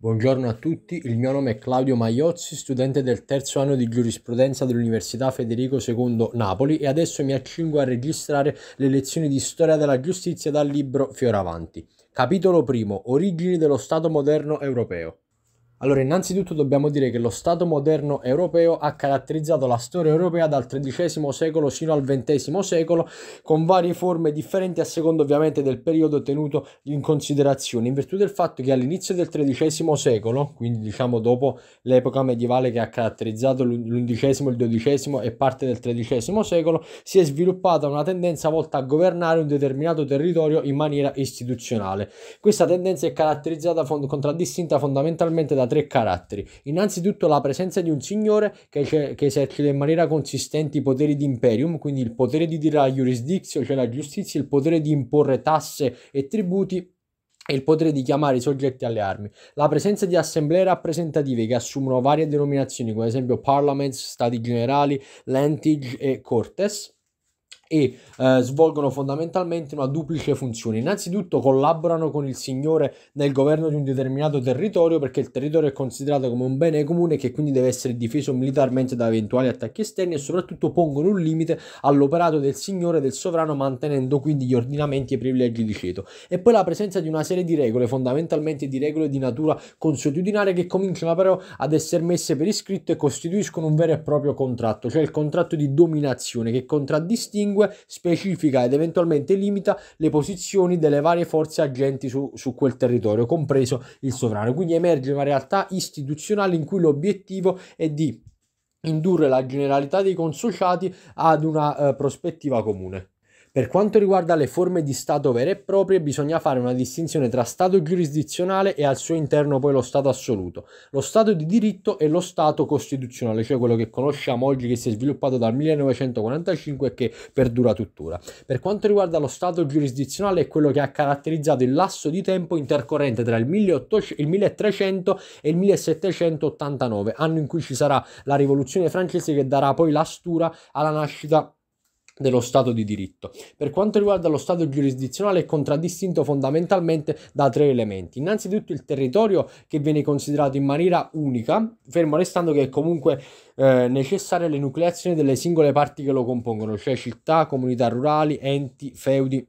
Buongiorno a tutti, il mio nome è Claudio Maiozzi, studente del terzo anno di giurisprudenza dell'Università Federico II Napoli e adesso mi accingo a registrare le lezioni di storia della giustizia dal libro Fioravanti. Capitolo primo: Origini dello Stato moderno europeo. Allora, innanzitutto dobbiamo dire che lo Stato moderno europeo ha caratterizzato la storia europea dal XIII secolo fino al XX secolo, con varie forme differenti a seconda ovviamente del periodo tenuto in considerazione, in virtù del fatto che all'inizio del XIII secolo, quindi diciamo dopo l'epoca medievale che ha caratterizzato l'undicesimo, il XII e parte del XIII secolo, si è sviluppata una tendenza volta a governare un determinato territorio in maniera istituzionale. Questa tendenza è caratterizzata, fond- contraddistinta fondamentalmente da tre caratteri. Innanzitutto la presenza di un signore che, che esercita in maniera consistente i poteri di imperium, quindi il potere di dire la giurisdizio, cioè la giustizia, il potere di imporre tasse e tributi e il potere di chiamare i soggetti alle armi. La presenza di assemblee rappresentative che assumono varie denominazioni, come ad esempio Parliaments, Stati Generali, Lentige e Cortes e eh, svolgono fondamentalmente una duplice funzione. Innanzitutto collaborano con il Signore nel governo di un determinato territorio perché il territorio è considerato come un bene comune che quindi deve essere difeso militarmente da eventuali attacchi esterni e soprattutto pongono un limite all'operato del Signore, e del sovrano, mantenendo quindi gli ordinamenti e i privilegi di ceto. E poi la presenza di una serie di regole, fondamentalmente di regole di natura consuetudinaria che cominciano però ad essere messe per iscritto e costituiscono un vero e proprio contratto, cioè il contratto di dominazione che contraddistingue esegue, specifica ed eventualmente limita le posizioni delle varie forze agenti su, su quel territorio, compreso il sovrano. Quindi emerge una realtà istituzionale in cui l'obiettivo è di indurre la generalità dei consociati ad una eh, prospettiva comune. Per quanto riguarda le forme di Stato vere e proprie, bisogna fare una distinzione tra Stato giurisdizionale e al suo interno poi lo Stato assoluto, lo Stato di diritto e lo Stato costituzionale, cioè quello che conosciamo oggi che si è sviluppato dal 1945 e che perdura tuttora. Per quanto riguarda lo Stato giurisdizionale è quello che ha caratterizzato il lasso di tempo intercorrente tra il, il 1300 e il 1789, anno in cui ci sarà la rivoluzione francese che darà poi la stura alla nascita dello Stato di diritto. Per quanto riguarda lo Stato giurisdizionale è contraddistinto fondamentalmente da tre elementi. Innanzitutto il territorio che viene considerato in maniera unica, fermo restando che è comunque eh, necessaria l'enucleazione delle singole parti che lo compongono, cioè città, comunità rurali, enti, feudi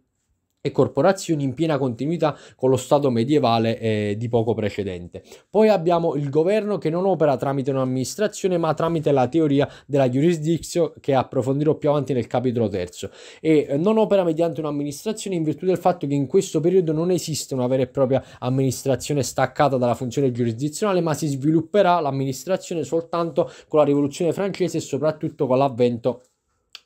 e corporazioni in piena continuità con lo Stato medievale eh, di poco precedente. Poi abbiamo il governo che non opera tramite un'amministrazione ma tramite la teoria della giurisdizione che approfondirò più avanti nel capitolo terzo e eh, non opera mediante un'amministrazione in virtù del fatto che in questo periodo non esiste una vera e propria amministrazione staccata dalla funzione giurisdizionale ma si svilupperà l'amministrazione soltanto con la rivoluzione francese e soprattutto con l'avvento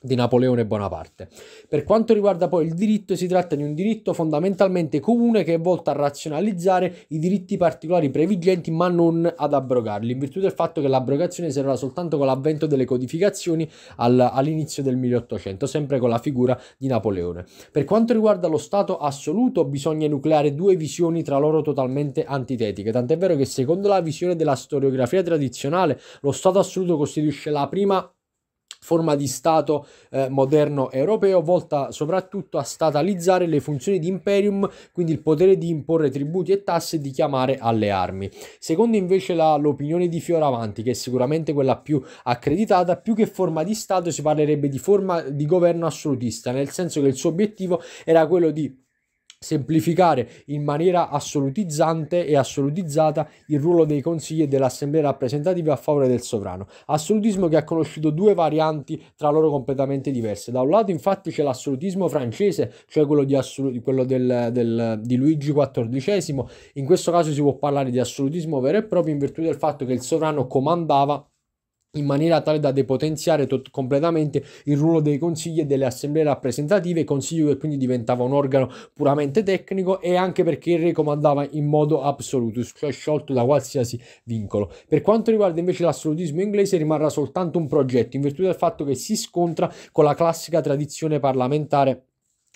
di Napoleone Bonaparte. Per quanto riguarda poi il diritto, si tratta di un diritto fondamentalmente comune che è volto a razionalizzare i diritti particolari previgenti ma non ad abrogarli, in virtù del fatto che l'abrogazione serva soltanto con l'avvento delle codificazioni all'inizio del 1800, sempre con la figura di Napoleone. Per quanto riguarda lo Stato assoluto, bisogna nucleare due visioni tra loro totalmente antitetiche, tant'è vero che secondo la visione della storiografia tradizionale, lo Stato assoluto costituisce la prima forma di Stato eh, moderno europeo volta soprattutto a statalizzare le funzioni di imperium, quindi il potere di imporre tributi e tasse e di chiamare alle armi. Secondo invece la, l'opinione di Fioravanti, che è sicuramente quella più accreditata, più che forma di Stato si parlerebbe di forma di governo assolutista, nel senso che il suo obiettivo era quello di semplificare in maniera assolutizzante e assolutizzata il ruolo dei consigli e dell'assemblea rappresentativa a favore del sovrano. Assolutismo che ha conosciuto due varianti tra loro completamente diverse. Da un lato infatti c'è l'assolutismo francese, cioè quello, di, quello del, del, di, Luigi XIV, in questo caso si può parlare di assolutismo vero e proprio in virtù del fatto che il sovrano comandava in maniera tale da depotenziare tot- completamente il ruolo dei consigli e delle assemblee rappresentative, consiglio che quindi diventava un organo puramente tecnico e anche perché il re comandava in modo absolutus, cioè sciolto da qualsiasi vincolo. Per quanto riguarda invece l'assolutismo inglese rimarrà soltanto un progetto, in virtù del fatto che si scontra con la classica tradizione parlamentare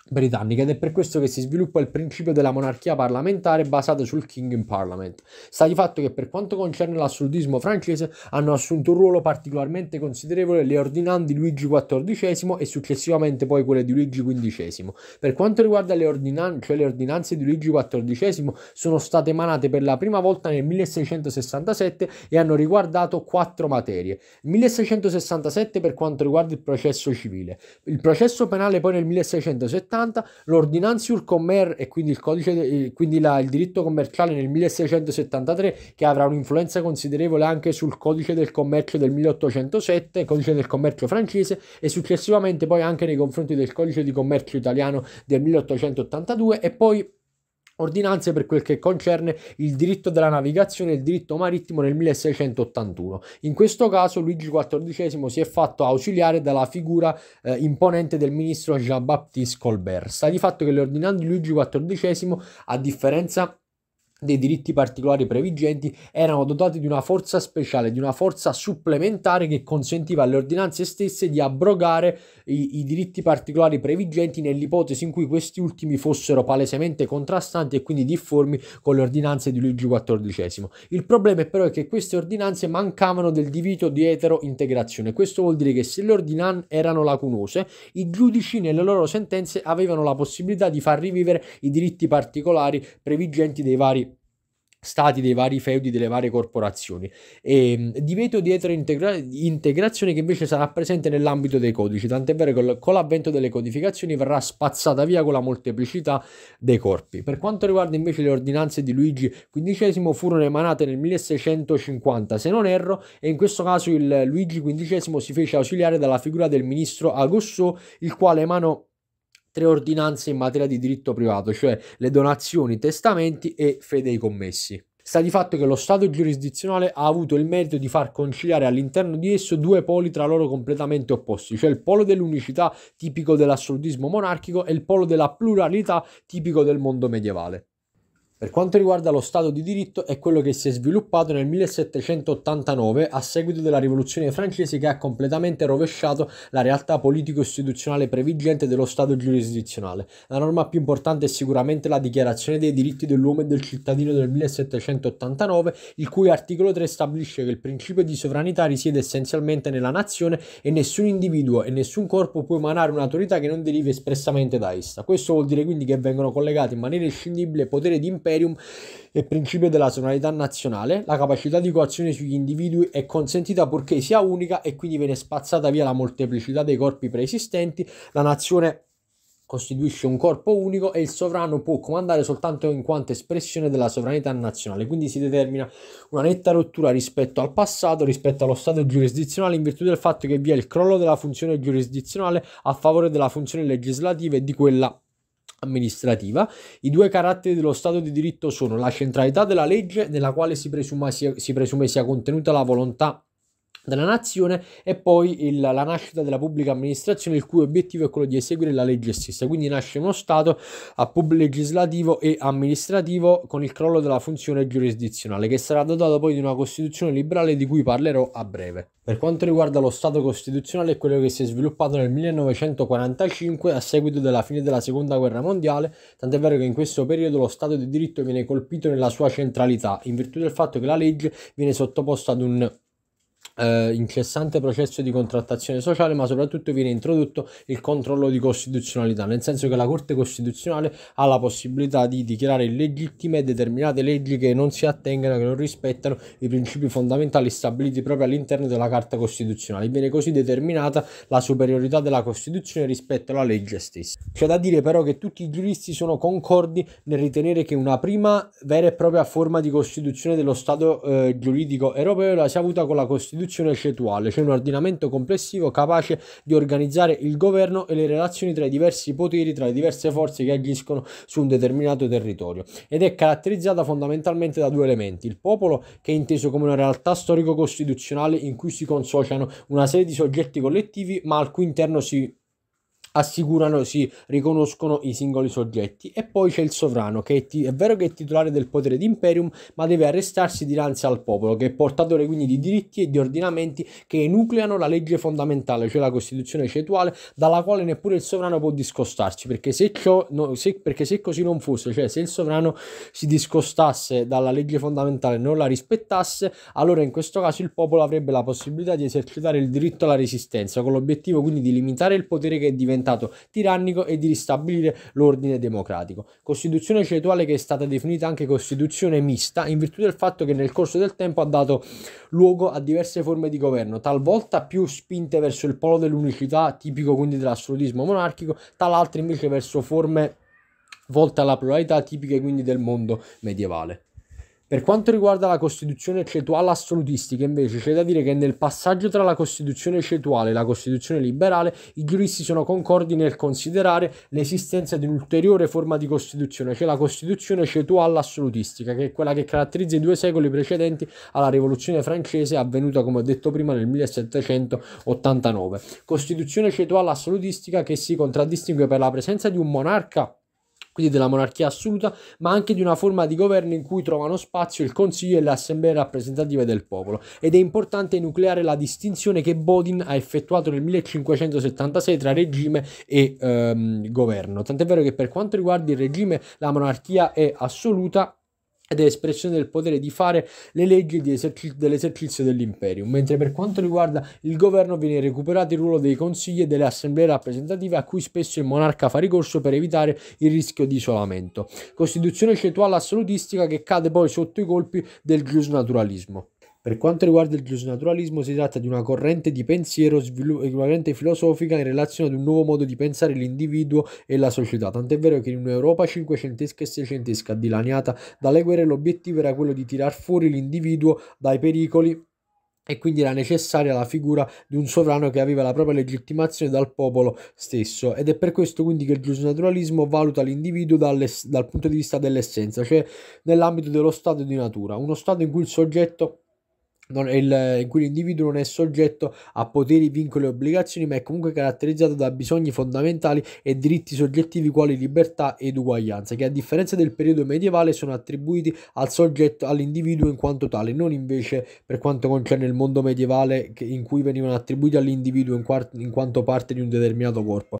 britannica ed è per questo che si sviluppa il principio della monarchia parlamentare basato sul King in Parliament. Sta di fatto che per quanto concerne l'assolutismo francese hanno assunto un ruolo particolarmente considerevole le ordinanze di Luigi XIV e successivamente poi quelle di Luigi XV. Per quanto riguarda le ordinanze, cioè le ordinanze di Luigi XIV sono state emanate per la prima volta nel 1667 e hanno riguardato quattro materie. 1667 per quanto riguarda il processo civile, il processo penale poi nel 1670 1670, l'ordinanza sul e quindi, il, codice, quindi la, il diritto commerciale nel 1673 che avrà un'influenza considerevole anche sul codice del commercio del 1807, codice del commercio francese e successivamente poi anche nei confronti del codice di commercio italiano del 1882 e poi ordinanze per quel che concerne il diritto della navigazione e il diritto marittimo nel 1681. In questo caso Luigi XIV si è fatto ausiliare dalla figura eh, imponente del ministro Jean-Baptiste Colbert. Sta di fatto che le ordinanze di Luigi XIV, a differenza dei diritti particolari previgenti erano dotati di una forza speciale, di una forza supplementare che consentiva alle ordinanze stesse di abrogare i, i, diritti particolari previgenti nell'ipotesi in cui questi ultimi fossero palesemente contrastanti e quindi difformi con le ordinanze di Luigi XIV. Il problema però è che queste ordinanze mancavano del divieto di etero-integrazione. Questo vuol dire che se le ordinanze erano lacunose, i giudici nelle loro sentenze avevano la possibilità di far rivivere i diritti particolari previgenti dei vari stati dei vari feudi delle varie corporazioni e ehm, divieto di eterointegra- integrazione che invece sarà presente nell'ambito dei codici tant'è vero che con l'avvento delle codificazioni verrà spazzata via con la molteplicità dei corpi per quanto riguarda invece le ordinanze di Luigi XV furono emanate nel 1650 se non erro e in questo caso il Luigi XV si fece ausiliare dalla figura del ministro Agosso il quale emanò tre ordinanze in materia di diritto privato, cioè le donazioni, testamenti e fede ai commessi. Sta di fatto che lo Stato giurisdizionale ha avuto il merito di far conciliare all'interno di esso due poli tra loro completamente opposti, cioè il polo dell'unicità tipico dell'assolutismo monarchico e il polo della pluralità tipico del mondo medievale. Per quanto riguarda lo Stato di diritto è quello che si è sviluppato nel 1789 a seguito della rivoluzione francese che ha completamente rovesciato la realtà politico-istituzionale previgente dello Stato giurisdizionale. La norma più importante è sicuramente la Dichiarazione dei diritti dell'uomo e del cittadino del 1789, il cui articolo 3 stabilisce che il principio di sovranità risiede essenzialmente nella nazione e nessun individuo e nessun corpo può emanare un'autorità che non derivi espressamente da essa. Questo vuol dire quindi che vengono collegati in maniera inscindibile potere di impresa imperium e principio della sovranità nazionale, la capacità di coazione sugli individui è consentita purché sia unica e quindi viene spazzata via la molteplicità dei corpi preesistenti, la nazione costituisce un corpo unico e il sovrano può comandare soltanto in quanto espressione della sovranità nazionale. Quindi si determina una netta rottura rispetto al passato, rispetto allo stato giurisdizionale, in virtù del fatto che vi è il crollo della funzione giurisdizionale a favore della funzione legislativa e di quella amministrativa, i due caratteri dello Stato di diritto sono la centralità della legge, nella quale si, presuma sia, si presume sia contenuta la volontà della nazione e poi il, la nascita della pubblica amministrazione il cui obiettivo è quello di eseguire la legge stessa quindi nasce uno stato a pub legislativo e amministrativo con il crollo della funzione giurisdizionale che sarà dotato poi di una costituzione liberale di cui parlerò a breve per quanto riguarda lo stato costituzionale è quello che si è sviluppato nel 1945 a seguito della fine della seconda guerra mondiale tant'è vero che in questo periodo lo stato di diritto viene colpito nella sua centralità in virtù del fatto che la legge viene sottoposta ad un eh, incessante processo di contrattazione sociale, ma soprattutto viene introdotto il controllo di costituzionalità, nel senso che la Corte Costituzionale ha la possibilità di dichiarare illegittime determinate leggi che non si attengono, che non rispettano i principi fondamentali stabiliti proprio all'interno della Carta Costituzionale. Viene così determinata la superiorità della Costituzione rispetto alla legge stessa. C'è da dire però che tutti i giuristi sono concordi nel ritenere che una prima vera e propria forma di costituzione dello Stato eh, giuridico europeo la sia avuta con la Costituzione Costituzione scetuale, cioè un ordinamento complessivo capace di organizzare il governo e le relazioni tra i diversi poteri, tra le diverse forze che agiscono su un determinato territorio. Ed è caratterizzata fondamentalmente da due elementi: il popolo, che è inteso come una realtà storico-costituzionale in cui si consociano una serie di soggetti collettivi, ma al cui interno si assicurano, si riconoscono i singoli soggetti. E poi c'è il sovrano, che è, ti- è vero che è titolare del potere d'imperium, ma deve arrestarsi dinanzi al popolo, che è portatore quindi di diritti e di ordinamenti che enucleano la legge fondamentale, cioè la Costituzione cetuale, dalla quale neppure il sovrano può discostarsi, perché se, ciò, no, se, perché se così non fosse, cioè se il sovrano si discostasse dalla legge fondamentale e non la rispettasse, allora in questo caso il popolo avrebbe la possibilità di esercitare il diritto alla resistenza, con l'obiettivo quindi di limitare il potere che diventa diventato tirannico e di ristabilire l'ordine democratico. Costituzione cetuale che è stata definita anche Costituzione mista in virtù del fatto che nel corso del tempo ha dato luogo a diverse forme di governo, talvolta più spinte verso il polo dell'unicità, tipico quindi dell'assolutismo monarchico, talaltre invece verso forme volte alla pluralità tipiche quindi del mondo medievale. Per quanto riguarda la costituzione cetuale assolutistica, invece, c'è da dire che nel passaggio tra la costituzione cetuale e la costituzione liberale, i giuristi sono concordi nel considerare l'esistenza di un'ulteriore forma di costituzione, cioè la costituzione cetuale assolutistica, che è quella che caratterizza i due secoli precedenti alla rivoluzione francese avvenuta, come ho detto prima, nel 1789. Costituzione cetuale assolutistica che si contraddistingue per la presenza di un monarca quindi della monarchia assoluta, ma anche di una forma di governo in cui trovano spazio il Consiglio e le assemblee rappresentative del popolo. Ed è importante nucleare la distinzione che Bodin ha effettuato nel 1576 tra regime e ehm, governo. Tant'è vero che per quanto riguarda il regime, la monarchia è assoluta ed è espressione del potere di fare le leggi eserci- dell'esercizio dell'imperium, mentre per quanto riguarda il governo viene recuperato il ruolo dei consigli e delle assemblee rappresentative a cui spesso il monarca fa ricorso per evitare il rischio di isolamento. Costituzione cetuale assolutistica che cade poi sotto i colpi del giusnaturalismo. Per quanto riguarda il giusnaturalismo, si tratta di una corrente di pensiero, una corrente filosofica in relazione ad un nuovo modo di pensare l'individuo e la società. Tant'è vero che in un'Europa cinquecentesca e seicentesca, dilaniata dalle guerre, l'obiettivo era quello di tirar fuori l'individuo dai pericoli e quindi era necessaria la figura di un sovrano che aveva la propria legittimazione dal popolo stesso ed è per questo quindi che il giusnaturalismo valuta l'individuo dal punto di vista dell'essenza, cioè nell'ambito dello stato di natura, uno stato in cui il soggetto non, il, eh, in cui l'individuo non è soggetto a poteri, vincoli e obbligazioni, ma è comunque caratterizzato da bisogni fondamentali e diritti soggettivi quali libertà ed uguaglianza, che a differenza del periodo medievale sono attribuiti al soggetto, all'individuo in quanto tale, non invece per quanto concerne il mondo medievale in cui venivano attribuiti all'individuo in, in quanto parte di un determinato corpo.